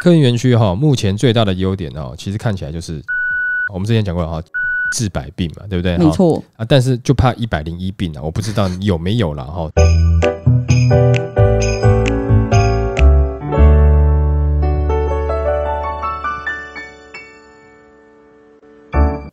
科研园区哈，目前最大的优点呢，其实看起来就是，我们之前讲过哈，治百病嘛，对不对？没错啊，但是就怕一百零一病啊，我不知道有没有了哈。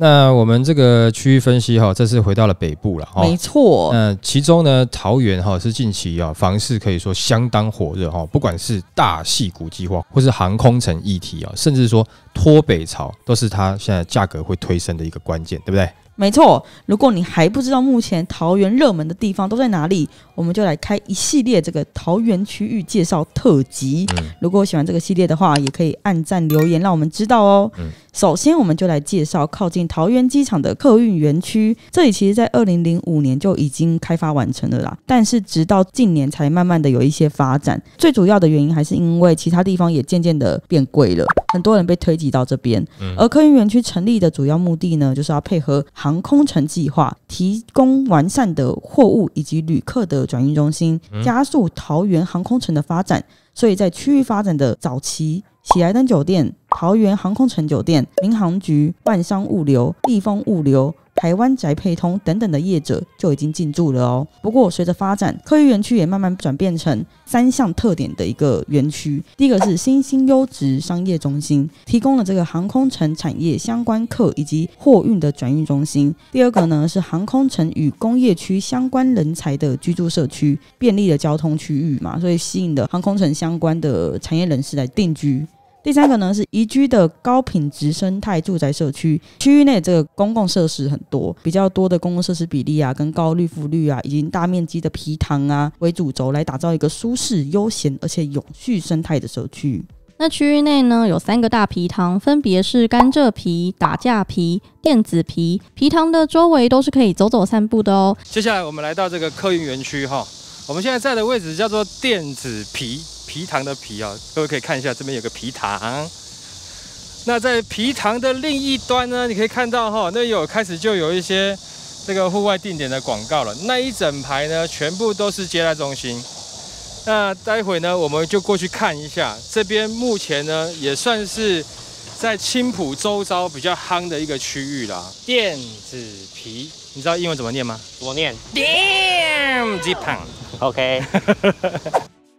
那我们这个区域分析哈，这次回到了北部了哈。没错。那其中呢，桃园哈是近期啊房市可以说相当火热哈。不管是大戏谷计划，或是航空城议题啊，甚至说脱北潮，都是它现在价格会推升的一个关键，对不对？没错。如果你还不知道目前桃园热门的地方都在哪里，我们就来开一系列这个桃园区域介绍特辑。嗯、如果喜欢这个系列的话，也可以按赞留言，让我们知道哦。嗯首先，我们就来介绍靠近桃园机场的客运园区。这里其实，在二零零五年就已经开发完成了啦，但是直到近年才慢慢的有一些发展。最主要的原因还是因为其他地方也渐渐的变贵了，很多人被推挤到这边。而客运园区成立的主要目的呢，就是要配合航空城计划，提供完善的货物以及旅客的转运中心，加速桃园航空城的发展。所以在区域发展的早期，喜来登酒店、桃园航空城酒店、民航局、万商物流、立丰物流。台湾宅配通等等的业者就已经进驻了哦。不过随着发展，科域园区也慢慢转变成三项特点的一个园区。第一个是新兴优质商业中心，提供了这个航空城产业相关客以及货运的转运中心。第二个呢是航空城与工业区相关人才的居住社区，便利的交通区域嘛，所以吸引了航空城相关的产业人士来定居。第三个呢是宜居的高品质生态住宅社区，区域内这个公共设施很多，比较多的公共设施比例啊，跟高绿覆率啊，以及大面积的皮塘啊为主轴来打造一个舒适、悠闲而且永续生态的社区。那区域内呢有三个大皮塘，分别是甘蔗皮、打架皮、电子皮。皮塘的周围都是可以走走散步的哦。接下来我们来到这个客运园区哈，我们现在在的位置叫做电子皮。皮糖的皮啊，各位可以看一下，这边有个皮糖。那在皮塘的另一端呢，你可以看到哈，那有开始就有一些这个户外定点的广告了。那一整排呢，全部都是接待中心。那待会呢，我们就过去看一下。这边目前呢，也算是在青浦周遭比较夯的一个区域啦。电子皮，你知道英文怎么念吗？我念，Damn Japan。OK。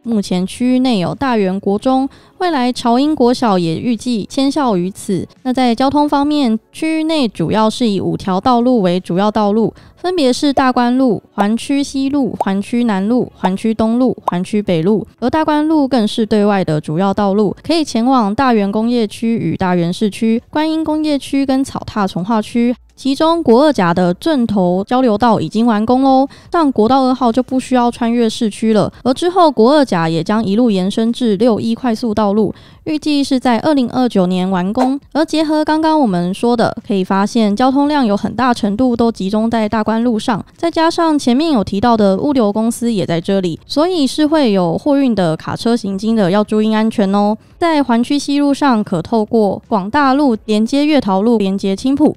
目前区域内有大园国中，未来朝英国小也预计迁校于此。那在交通方面，区域内主要是以五条道路为主要道路，分别是大关路、环区西路、环区南路、环区东路、环区北路。而大关路更是对外的主要道路，可以前往大园工业区与大园市区、观音工业区跟草踏从化区。其中，国二甲的正头交流道已经完工喽，让国道二号就不需要穿越市区了。而之后，国二甲也将一路延伸至六一快速道路，预计是在二零二九年完工。而结合刚刚我们说的，可以发现交通量有很大程度都集中在大关路上，再加上前面有提到的物流公司也在这里，所以是会有货运的卡车行经的，要注意安全哦。在环区西路上，可透过广大路连接月桃路，连接青浦，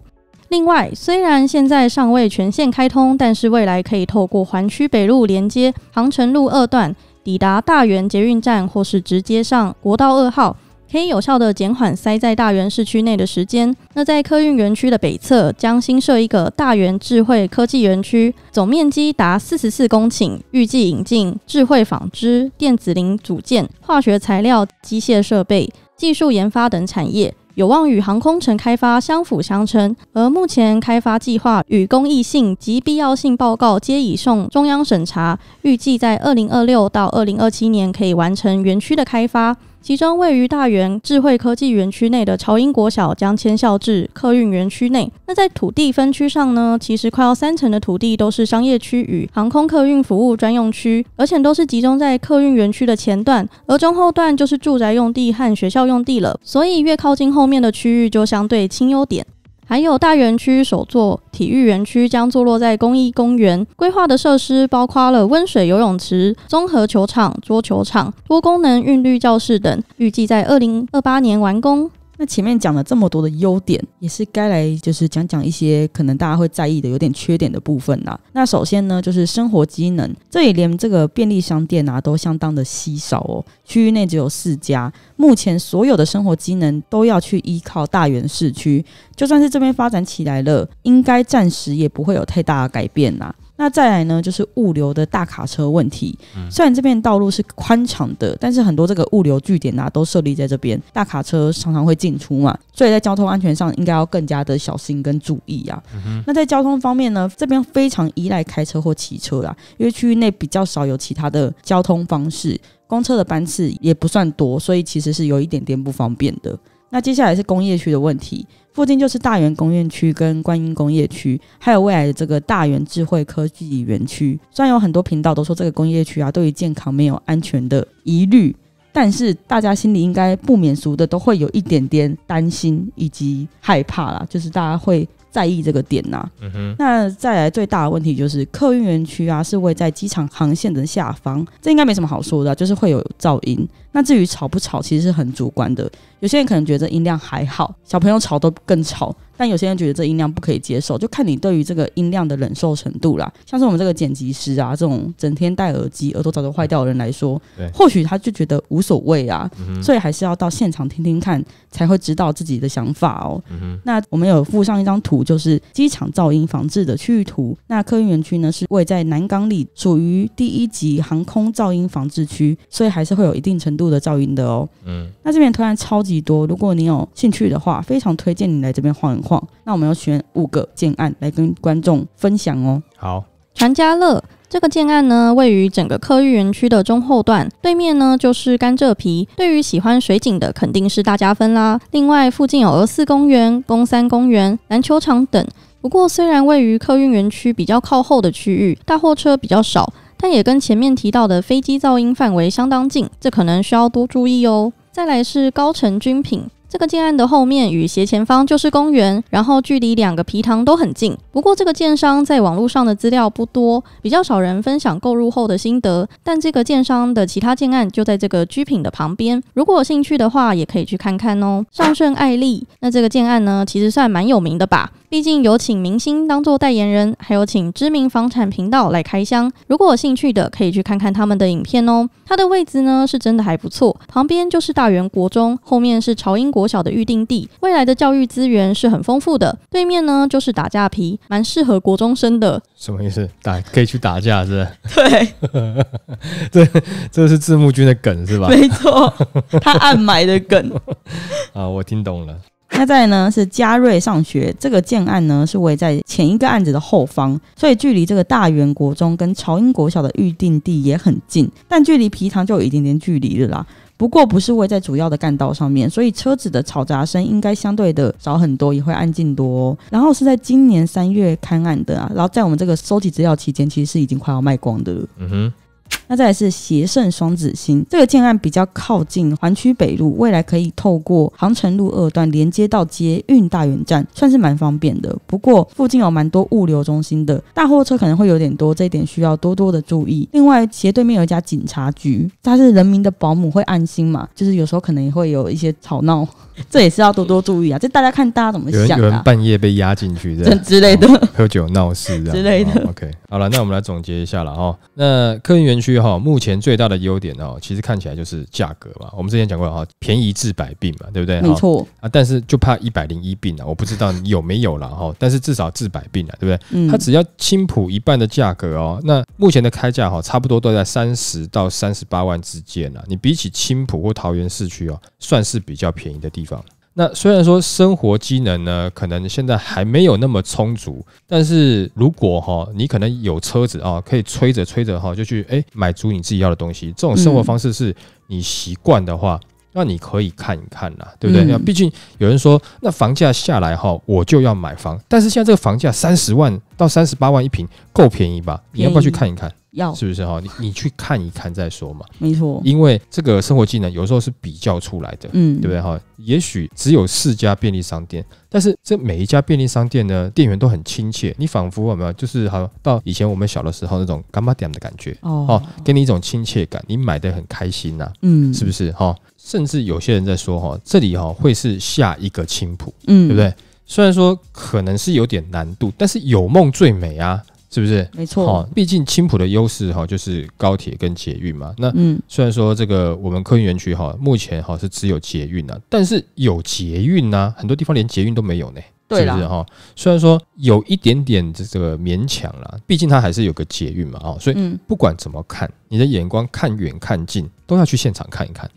另外，虽然现在尚未全线开通，但是未来可以透过环区北路连接航城路二段，抵达大园捷运站，或是直接上国道二号，可以有效的减缓塞在大园市区内的时间。那在客运园区的北侧，将新设一个大园智慧科技园区，总面积达四十四公顷，预计引进智慧纺织、电子零组件、化学材料、机械设备、技术研发等产业。有望与航空城开发相辅相成，而目前开发计划与公益性及必要性报告皆已送中央审查，预计在二零二六到二零二七年可以完成园区的开发。其中位于大园智慧科技园区内的朝英国小将迁校至客运园区内。那在土地分区上呢？其实快要三层的土地都是商业区与航空客运服务专用区，而且都是集中在客运园区的前段，而中后段就是住宅用地和学校用地了。所以越靠近后面的区域就相对清幽点。还有大园区首座体育园区将坐落在公益公园，规划的设施包括了温水游泳池、综合球场、桌球场、多功能韵律教室等，预计在二零二八年完工。那前面讲了这么多的优点，也是该来就是讲讲一些可能大家会在意的有点缺点的部分啦。那首先呢，就是生活机能，这里连这个便利商店啊都相当的稀少哦，区域内只有四家，目前所有的生活机能都要去依靠大园市区，就算是这边发展起来了，应该暂时也不会有太大的改变啦。那再来呢，就是物流的大卡车问题。虽然这边道路是宽敞的，但是很多这个物流据点呢，都设立在这边，大卡车常常会进出嘛，所以在交通安全上应该要更加的小心跟注意啊。那在交通方面呢，这边非常依赖开车或骑车啦，因为区域内比较少有其他的交通方式，公车的班次也不算多，所以其实是有一点点不方便的。那接下来是工业区的问题，附近就是大园工业区跟观音工业区，还有未来的这个大园智慧科技园区。虽然有很多频道都说这个工业区啊对于健康没有安全的疑虑，但是大家心里应该不免俗的都会有一点点担心以及害怕啦，就是大家会。在意这个点呐，那再来最大的问题就是客运园区啊，是会在机场航线的下方，这应该没什么好说的，就是会有噪音。那至于吵不吵，其实是很主观的。有些人可能觉得音量还好，小朋友吵都更吵，但有些人觉得这音量不可以接受，就看你对于这个音量的忍受程度啦。像是我们这个剪辑师啊，这种整天戴耳机、耳朵早就坏掉的人来说，或许他就觉得无所谓啊。所以还是要到现场听听看，才会知道自己的想法哦。那我们有附上一张图。就是机场噪音防治的区域图。那客运园区呢，是位在南港里，属于第一级航空噪音防治区，所以还是会有一定程度的噪音的哦。嗯，那这边突然超级多，如果你有兴趣的话，非常推荐你来这边晃一晃。那我们要选五个建案来跟观众分享哦。好，传家乐。这个建案呢，位于整个客运园区的中后段，对面呢就是甘蔗皮。对于喜欢水景的，肯定是大加分啦。另外，附近有鹅四公园、公三公园、篮球场等。不过，虽然位于客运园区比较靠后的区域，大货车比较少，但也跟前面提到的飞机噪音范围相当近，这可能需要多注意哦。再来是高城军品。这个建案的后面与斜前方就是公园，然后距离两个皮塘都很近。不过这个建商在网络上的资料不多，比较少人分享购入后的心得。但这个建商的其他建案就在这个居品的旁边，如果有兴趣的话，也可以去看看哦。上顺爱丽，那这个建案呢，其实算蛮有名的吧。毕竟有请明星当做代言人，还有请知名房产频道来开箱。如果有兴趣的，可以去看看他们的影片哦。它的位置呢是真的还不错，旁边就是大园国中，后面是朝英国小的预定地，未来的教育资源是很丰富的。对面呢就是打架皮，蛮适合国中生的。什么意思？打可以去打架是？对，这这是字幕君的梗是吧？没错，他暗埋的梗 啊，我听懂了。那在呢是嘉瑞上学这个建案呢是位在前一个案子的后方，所以距离这个大元国中跟朝英国小的预定地也很近，但距离皮塘就有一点点距离了啦。不过不是位在主要的干道上面，所以车子的嘈杂声应该相对的少很多，也会安静多。然后是在今年三月刊案的啊，然后在我们这个收集资料期间，其实是已经快要卖光的。嗯哼。再来是协盛双子星，这个建案比较靠近环区北路，未来可以透过航城路二段连接到捷运大园站，算是蛮方便的。不过附近有蛮多物流中心的，大货车可能会有点多，这一点需要多多的注意。另外，斜对面有一家警察局，它是人民的保姆，会安心嘛？就是有时候可能也会有一些吵闹，这也是要多多注意啊。这大家看大家怎么想啊？有人半夜被压进去，这 之类的，喝酒闹事 之类的。OK，好了，那我们来总结一下了哈。那科运园区。好，目前最大的优点哦，其实看起来就是价格嘛。我们之前讲过哈，便宜治百病嘛，对不对？没错啊，但是就怕一百零一病了，我不知道有没有了哈。但是至少治百病了，对不对？嗯，它只要青浦一半的价格哦。那目前的开价哈，差不多都在三十到三十八万之间了。你比起青浦或桃园市区哦，算是比较便宜的地方。那虽然说生活机能呢，可能现在还没有那么充足，但是如果哈，你可能有车子啊，可以催着催着哈，就去哎满足你自己要的东西，这种生活方式是你习惯的话。那你可以看一看呐，对不对？那毕竟有人说，那房价下来哈，我就要买房。但是现在这个房价三十万到三十八万一平，够便宜吧？你要不要去看一看？要是不是哈？你你去看一看再说嘛。没错，因为这个生活技能有时候是比较出来的，嗯，对不对哈？也许只有四家便利商店，但是这每一家便利商店呢，店员都很亲切，你仿佛有没有就是好到以前我们小的时候那种干巴店的感觉哦，给你一种亲切感，你买的很开心呐，嗯，是不是哈？甚至有些人在说哈，这里哈会是下一个青浦，嗯，对不对？虽然说可能是有点难度，但是有梦最美啊，是不是？没错，毕竟青浦的优势哈就是高铁跟捷运嘛。那嗯，虽然说这个我们科韵园区哈目前哈是只有捷运啊，但是有捷运啊，很多地方连捷运都没有呢。对，是哈。虽然说有一点点这个勉强了，毕竟它还是有个捷运嘛，啊，所以不管怎么看，你的眼光看远看近都要去现场看一看，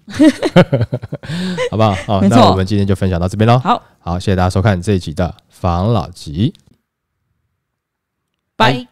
好不好？好，那我们今天就分享到这边喽。好好，谢谢大家收看这一集的防老集，拜。